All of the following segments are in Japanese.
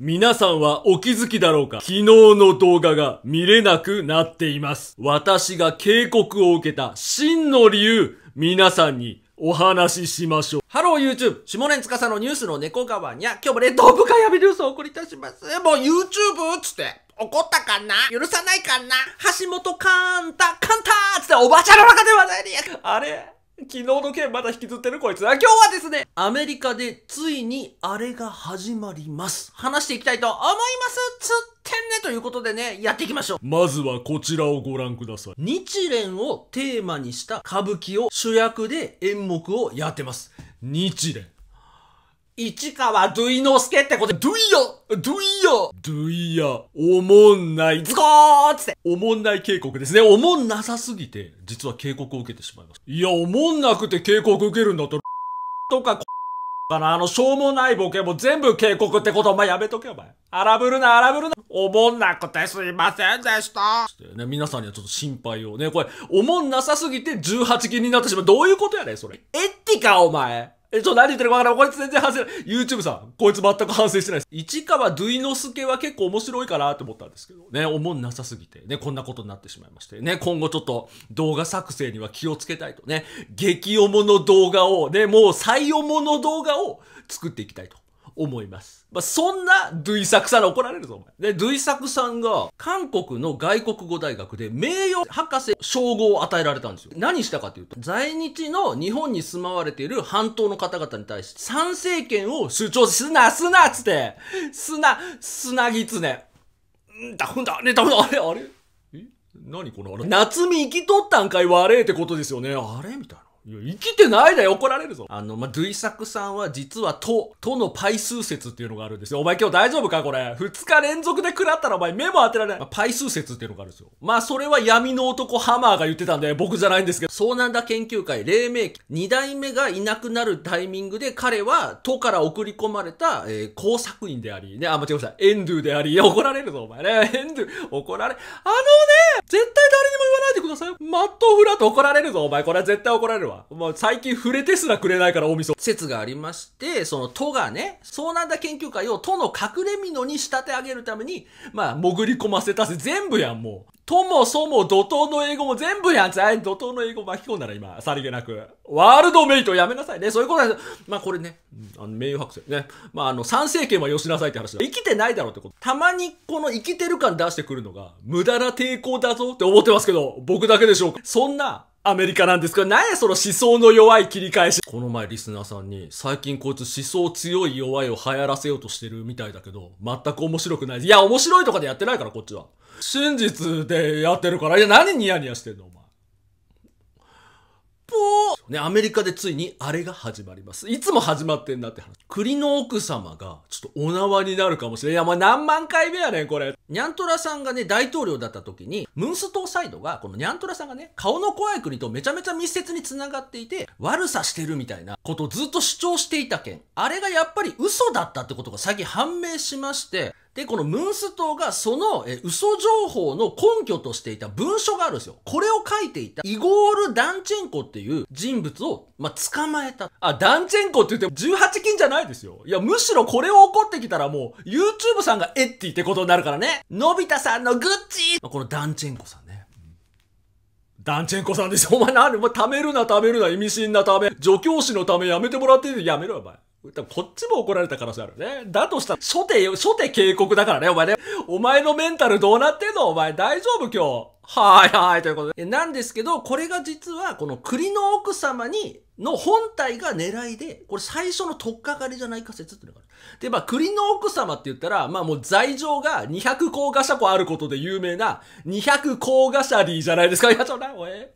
皆さんはお気づきだろうか昨日の動画が見れなくなっています。私が警告を受けた真の理由、皆さんにお話ししましょう。ハロー YouTube! 下年さのニュースの猫側にゃ、今日もレッドヤビニュースをお送りいたします。もう YouTube! つって。怒ったかな許さないかな橋本かーんた、かんたつっておばちゃんの中では話題に。あれ昨日の件まだ引きずってるこいつは今日はですね、アメリカでついにあれが始まります。話していきたいと思いますつってんねということでね、やっていきましょう。まずはこちらをご覧ください。日蓮をテーマにした歌舞伎を主役で演目をやってます。日蓮。市川ドゥイノスケってことで、ドゥイヤドゥイヤドゥイヤおもんない、ズコーつって、おもんない警告ですね。おもんなさすぎて、実は警告を受けてしまいます。いや、おもんなくて警告受けるんだったら、とか、かなあの、しょうもないボケも全部警告ってことお前やめとけお前。荒ぶるな、荒ぶるな。おもんなくてすいませんでした。てね、皆さんにはちょっと心配をね、これ、おもんなさすぎて18禁になってしまう。どういうことやねそれ。エッティか、お前。え、ちょ、何言ってるかわからん。こいつ全然反省ない。YouTube さん、こいつ全く反省してないです。市川ドゥイノスケは結構面白いかなって思ったんですけど、ね、思んなさすぎて、ね、こんなことになってしまいまして、ね、今後ちょっと動画作成には気をつけたいとね、激おもの動画を、ね、もう最おもの動画を作っていきたいと思います。まあ、そんな、ドゥイサクさん怒られるぞ、お前。で、ドゥイサクさんが、韓国の外国語大学で名誉博士称号を与えられたんですよ。何したかというと、在日の日本に住まわれている半島の方々に対して、参政権を主張すな、すなっつって、すな、すなぎつね。んだ、ほんだ、ね、だ、ふんだ、あれ、あれえ何このあれ夏見生きとったんかい悪えってことですよね。あれみたいな。いや、生きてないだよ、怒られるぞ。あの、まあ、ドゥイサクさんは実はと、とのパイ数説っていうのがあるんですよ。お前今日大丈夫かこれ。二日連続で食らったらお前目も当てられない。まあ、パイ数説っていうのがあるんですよ。まあ、それは闇の男ハマーが言ってたんで、僕じゃないんですけど、そうなんだ研究会、黎明期、二代目がいなくなるタイミングで彼は、とから送り込まれた、えー、工作員であり、ね、あ、間違えました。エンドゥであり、いや、怒られるぞ、お前ね。エンドゥ、怒られ、あのね、絶対誰にも言わないでください。マットフラット怒られるぞ、お前。これは絶対怒られるわ。わ。まあ、最近触れてすらくれないから、大晦日。説がありまして、その都がね、遭難だ研究会を都の隠れ蓑に仕立て上げるために、まあ、潜り込ませたせ、全部やん、もう。ともそも怒涛の英語も全部やんつ。い、怒涛の英語巻き込んだら今、さりげなく。ワールドメイトやめなさいね。そういうことです。まあこれね、うん、あの、名誉白士ね。まああの、参政権はよしなさいって話だ。生きてないだろうってこと。たまにこの生きてる感出してくるのが、無駄な抵抗だぞって思ってますけど、僕だけでしょうか。そんな、アメリカなんですけど、何やその思想の弱い切り返し。この前リスナーさんに、最近こいつ思想強い弱いを流行らせようとしてるみたいだけど、全く面白くない。いや、面白いとかでやってないから、こっちは。真実でやってるから、いや、何ニヤニヤしてんの、お前。よね。アメリカでついにあれが始まります。いつも始まってんだって話。栗の奥様が、ちょっとお縄になるかもしれん。いや、もう何万回目やねん、これ。ニャントラさんがね、大統領だった時に、ムンス島サイドが、このニャントラさんがね、顔の怖い国とめちゃめちゃ密接に繋がっていて、悪さしてるみたいなことをずっと主張していた件。あれがやっぱり嘘だったってことが最近判明しまして、で、このムンス島がその、え、嘘情報の根拠としていた文書があるんですよ。これを書いていたイゴール・ダンチェンコっていう人物を、まあ、捕まえた。あ、ダンチェンコって言っても18金じゃないですよ。いや、むしろこれを怒ってきたらもう YouTube さんがエッティってことになるからね。のび太さんのグッチーこのダンチェンコさんね。ダンチェンコさんですよ。お前で、お前貯めるな、貯めるな、意味深なため。助教師のためやめてもらっていいやめろよ、お前。多分こっちも怒られた可能性あるね。だとしたら、初手、初手警告だからね、お前ね。お前のメンタルどうなってんのお前大丈夫今日。はいはい、ということで。なんですけど、これが実は、この栗の奥様に、の本体が狙いで、これ最初の取っかかりじゃないか説っていうのがある。で、まあ、栗の奥様って言ったら、まあもう罪状が200高画車庫あることで有名な、200高画車リーじゃないですか。いや、ちょ、な、おえ。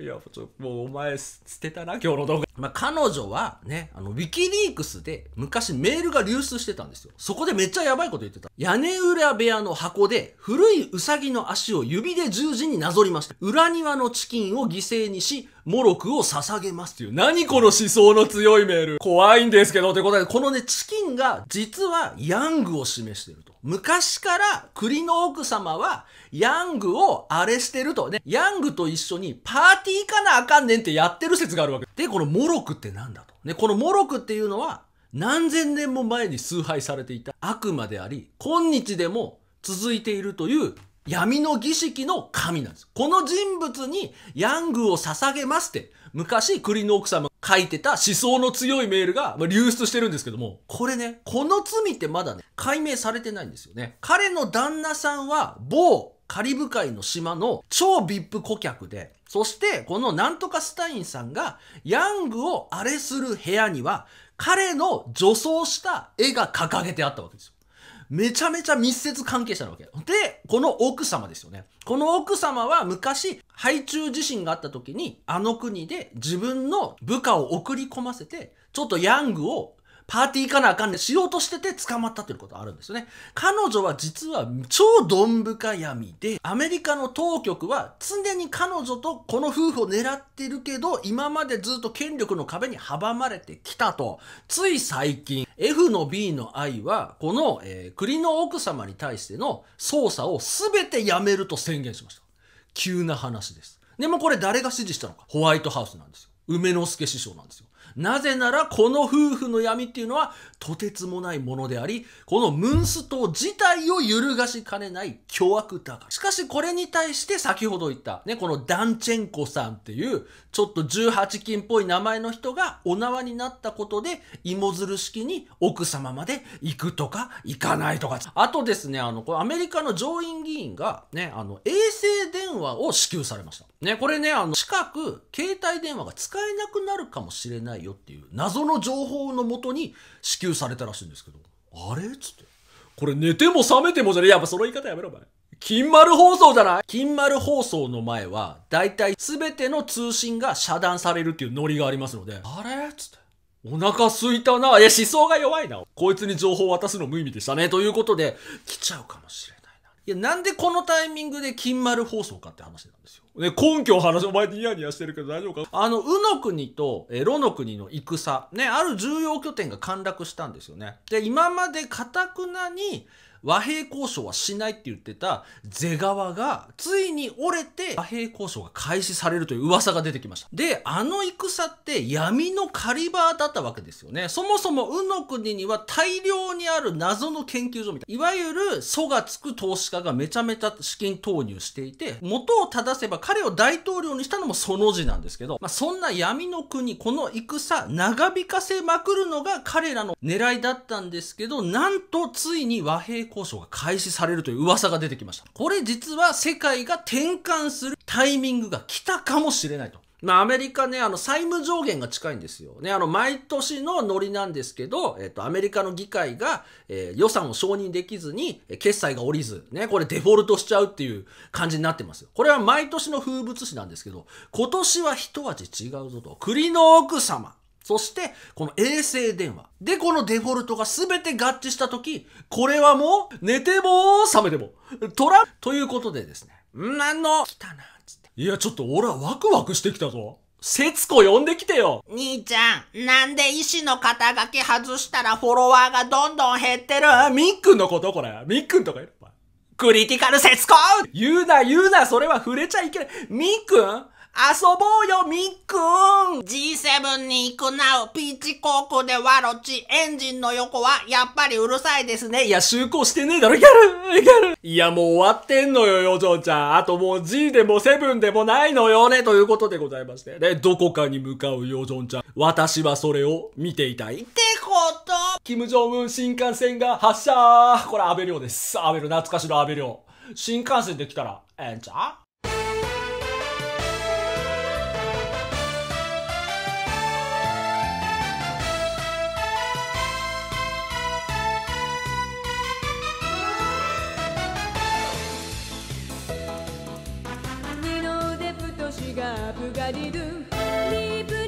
いや、ちょ、もうお前、捨てたな、今日の動画。まあ、彼女はね、あの、ウィキリークスで昔メールが流出してたんですよ。そこでめっちゃやばいこと言ってた。屋根裏部屋の箱で、古いウサギの足を指で十字になぞりました。裏庭のチキンを犠牲にし、モロクを捧げますていう。何この思想の強いメール。怖いんですけど、ということで、このね、チキンが実はヤングを示してると。昔から栗の奥様はヤングをあれしてるとね、ヤングと一緒にパーティーかなあかんねんってやってる説があるわけ。で、このモロクってなんだと。ね、このモロクっていうのは何千年も前に崇拝されていた悪魔であり、今日でも続いているという闇の儀式の神なんです。この人物にヤングを捧げますって、昔栗の奥様が書いてた思想の強いメールが流出してるんですけども、これね、この罪ってまだね、解明されてないんですよね。彼の旦那さんは某カリブ海の島の超 VIP 顧客で、そしてこのなんとかスタインさんがヤングをあれする部屋には彼の女装した絵が掲げてあったわけですよ。めちゃめちゃ密接関係者なわけ。で、この奥様ですよね。この奥様は昔、海中地震があった時に、あの国で自分の部下を送り込ませて、ちょっとヤングをパーティー行かなあかんねしようとしてて捕まったということあるんですよね。彼女は実は超どん深闇で、アメリカの当局は常に彼女とこの夫婦を狙ってるけど、今までずっと権力の壁に阻まれてきたと。つい最近、F の B の愛は、この、えー、国の奥様に対しての捜査を全てやめると宣言しました。急な話です。でもこれ誰が指示したのかホワイトハウスなんですよ。梅之助師匠なんですよ。なぜならこの夫婦の闇っていうのはとてつもないものであり、このムンス島自体を揺るがしかねない巨悪だから。しかしこれに対して先ほど言った、ね、このダンチェンコさんっていう、ちょっと18金っぽい名前の人がお縄になったことで、芋づる式に奥様まで行くとか行かないとか。あとですね、あの、これアメリカの上院議員が、ね、あの、衛星電話を支給されました。ね、これね、あの、近く携帯電話が使えなくなるかもしれないないよっていう謎の情報のもとに支給されたらしいんですけど、あれっつって。これ寝ても覚めてもじゃねえ。やっぱその言い方やめろ、お前。金丸放送じゃない金丸放送の前は、だいたい全ての通信が遮断されるっていうノリがありますので、あれっつって。お腹すいたな。いや、思想が弱いな。こいつに情報渡すの無意味でしたね。ということで、来ちゃうかもしれないな。いや、なんでこのタイミングで金丸放送かって話なんですよ。ね、根拠を話お前ニヤニヤしてるけど大丈夫かあの、うの国と、え、ろの国の戦、ね、ある重要拠点が陥落したんですよね。で、今までかたくなに和平交渉はしないって言ってた是川が、ついに折れて和平交渉が開始されるという噂が出てきました。で、あの戦って闇の狩り場だったわけですよね。そもそもうの国には大量にある謎の研究所みたいな、いわゆる祖がつく投資家がめちゃめちゃ資金投入していて、元を正せば彼を大統領にしたのもその字なんですけど、まあ、そんな闇の国、この戦、長引かせまくるのが彼らの狙いだったんですけど、なんとついに和平交渉が開始されるという噂が出てきました。これ実は世界が転換するタイミングが来たかもしれないと。まあ、アメリカね、あの、債務上限が近いんですよ。ね、あの、毎年のノリなんですけど、えっと、アメリカの議会が、えー、予算を承認できずに、決済が降りず、ね、これデフォルトしちゃうっていう感じになってますよ。これは毎年の風物詩なんですけど、今年は一味違うぞと。国の奥様。そして、この衛星電話。で、このデフォルトが全て合致したとき、これはもう、寝ても、覚めても、トラということでですね。んあの、来たな。いや、ちょっと俺はワクワクしてきたぞ。節子呼んできてよ兄ちゃん、なんで医師の肩書き外したらフォロワーがどんどん減ってるみっくんのことこれ。みっくんとかいるクリティカル節子言うな言うな、それは触れちゃいけない。みっくん遊ぼうよ、みっくん !G7 に行くなう、ピーチ航空でワロチ、エンジンの横はやっぱりうるさいですね。いや、就航してねえだろ、ギャルギャルいや、もう終わってんのよ、よ嬢ちゃん。あともう G でも7でもないのよね、ということでございまして。で、どこかに向かうヨジョンちゃん。私はそれを見ていたい。ってことキム・ジョンウン新幹線が発車これ、アベリオです。アベル、懐かしのベリオ。新幹線で来たら、ええんちゃがブガディドブ